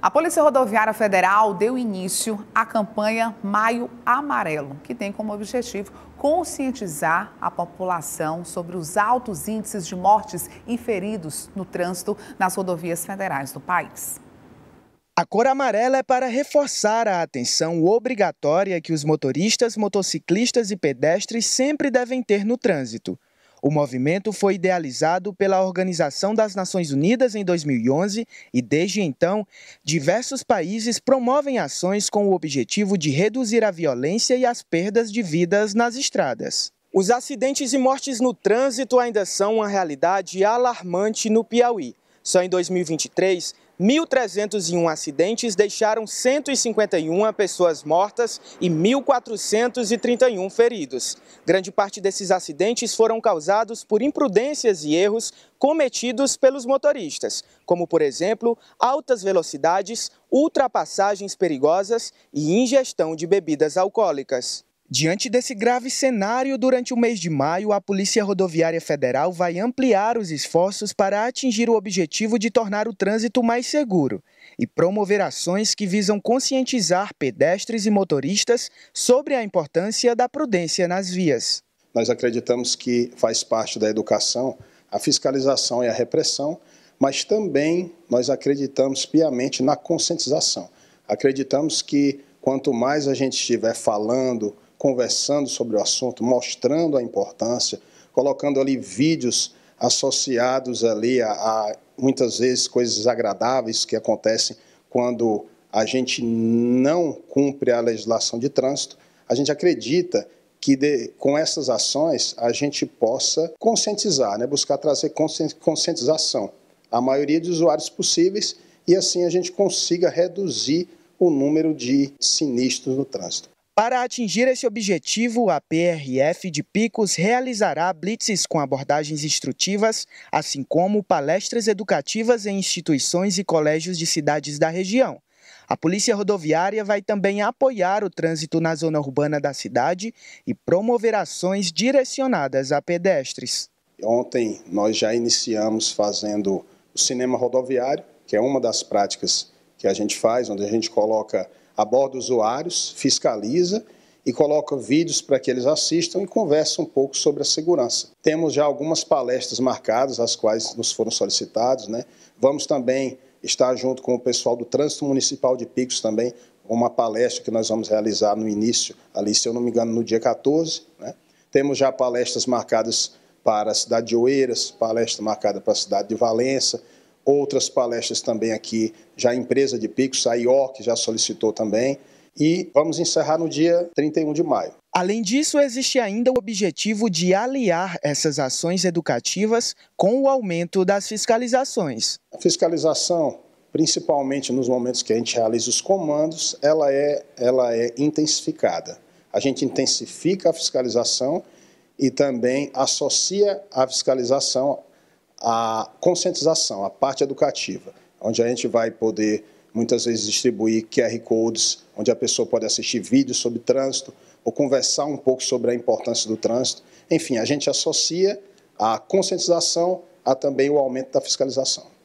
A Polícia Rodoviária Federal deu início à campanha Maio Amarelo, que tem como objetivo conscientizar a população sobre os altos índices de mortes e feridos no trânsito nas rodovias federais do país. A cor amarela é para reforçar a atenção obrigatória que os motoristas, motociclistas e pedestres sempre devem ter no trânsito. O movimento foi idealizado pela Organização das Nações Unidas em 2011 e, desde então, diversos países promovem ações com o objetivo de reduzir a violência e as perdas de vidas nas estradas. Os acidentes e mortes no trânsito ainda são uma realidade alarmante no Piauí. Só em 2023, 1.301 acidentes deixaram 151 pessoas mortas e 1.431 feridos. Grande parte desses acidentes foram causados por imprudências e erros cometidos pelos motoristas, como, por exemplo, altas velocidades, ultrapassagens perigosas e ingestão de bebidas alcoólicas. Diante desse grave cenário, durante o mês de maio, a Polícia Rodoviária Federal vai ampliar os esforços para atingir o objetivo de tornar o trânsito mais seguro e promover ações que visam conscientizar pedestres e motoristas sobre a importância da prudência nas vias. Nós acreditamos que faz parte da educação a fiscalização e a repressão, mas também nós acreditamos piamente na conscientização. Acreditamos que quanto mais a gente estiver falando, conversando sobre o assunto, mostrando a importância, colocando ali vídeos associados ali a, a muitas vezes coisas agradáveis que acontecem quando a gente não cumpre a legislação de trânsito. A gente acredita que de, com essas ações a gente possa conscientizar, né? buscar trazer conscientização à maioria de usuários possíveis e assim a gente consiga reduzir o número de sinistros no trânsito. Para atingir esse objetivo, a PRF de Picos realizará blitzes com abordagens instrutivas, assim como palestras educativas em instituições e colégios de cidades da região. A Polícia Rodoviária vai também apoiar o trânsito na zona urbana da cidade e promover ações direcionadas a pedestres. Ontem nós já iniciamos fazendo o cinema rodoviário, que é uma das práticas que a gente faz, onde a gente coloca aborda usuários, fiscaliza e coloca vídeos para que eles assistam e conversa um pouco sobre a segurança. Temos já algumas palestras marcadas, as quais nos foram solicitadas. Né? Vamos também estar junto com o pessoal do Trânsito Municipal de Picos também, uma palestra que nós vamos realizar no início, ali, se eu não me engano, no dia 14. Né? Temos já palestras marcadas para a cidade de Oeiras, palestra marcada para a cidade de Valença, outras palestras também aqui, já a empresa de picos a ioc já solicitou também. E vamos encerrar no dia 31 de maio. Além disso, existe ainda o objetivo de aliar essas ações educativas com o aumento das fiscalizações. A fiscalização, principalmente nos momentos que a gente realiza os comandos, ela é, ela é intensificada. A gente intensifica a fiscalização e também associa a fiscalização a conscientização, a parte educativa, onde a gente vai poder muitas vezes distribuir QR codes, onde a pessoa pode assistir vídeos sobre trânsito ou conversar um pouco sobre a importância do trânsito. Enfim, a gente associa a conscientização a também o aumento da fiscalização.